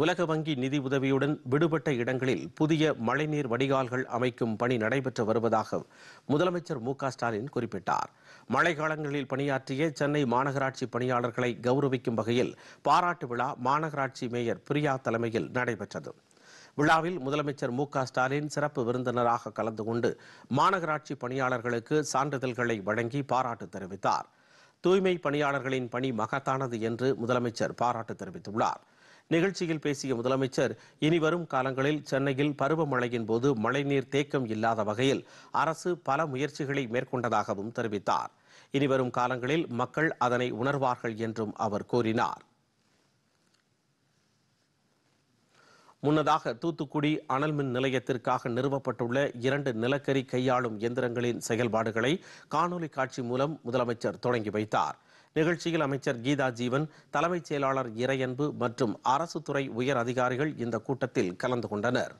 உலக வங்கி நிதி உதவியுடன் விடுபட்ட இடங்களில் புதிய மழைநீர் வடிகால்கள் அமைக்கும் பணி நடைபெற்று வருவதாக முதலமைச்சர் மு ஸ்டாலின் குறிப்பிட்டார் மழை காலங்களில் பணியாற்றிய சென்னை மாநகராட்சி பணியாளர்களை கௌரவிக்கும் வகையில் பாராட்டு விழா மாநகராட்சி மேயர் பிரியா தலைமையில் நடைபெற்றது விழாவில் முதலமைச்சர் மு ஸ்டாலின் சிறப்பு விருந்தினராக கலந்து கொண்டு மாநகராட்சி பணியாளர்களுக்கு சான்றிதழ்களை வழங்கி பாராட்டு தெரிவித்தார் தூய்மை பணியாளர்களின் பணி மகத்தானது என்று முதலமைச்சர் பாராட்டு தெரிவித்துள்ளார் நிகழ்ச்சியில் பேசிய முதலமைச்சர் இனி வரும் காலங்களில் சென்னையில் பருவமழையின் போது மழைநீர் தேக்கம் இல்லாத வகையில் அரசு பல முயற்சிகளை மேற்கொண்டதாகவும் தெரிவித்தார் இனிவரும் காலங்களில் மக்கள் அதனை உணர்வார்கள் என்றும் அவர் கூறினார் முன்னதாக தூத்துக்குடி அனல்மின் நிலையத்திற்காக நிறுவப்பட்டுள்ள இரண்டு நிலக்கரி கையாளும் இயந்திரங்களின் செயல்பாடுகளை காணொலி காட்சி மூலம் முதலமைச்சர் தொடங்கி வைத்தார் நிகழ்ச்சியில் அமைச்சர் கீதா ஜீவன் தலைமைச் செயலாளர் இறையன்பு மற்றும் அரசு துறை உயர் அதிகாரிகள் இந்த கூட்டத்தில் கலந்து கொண்டனர்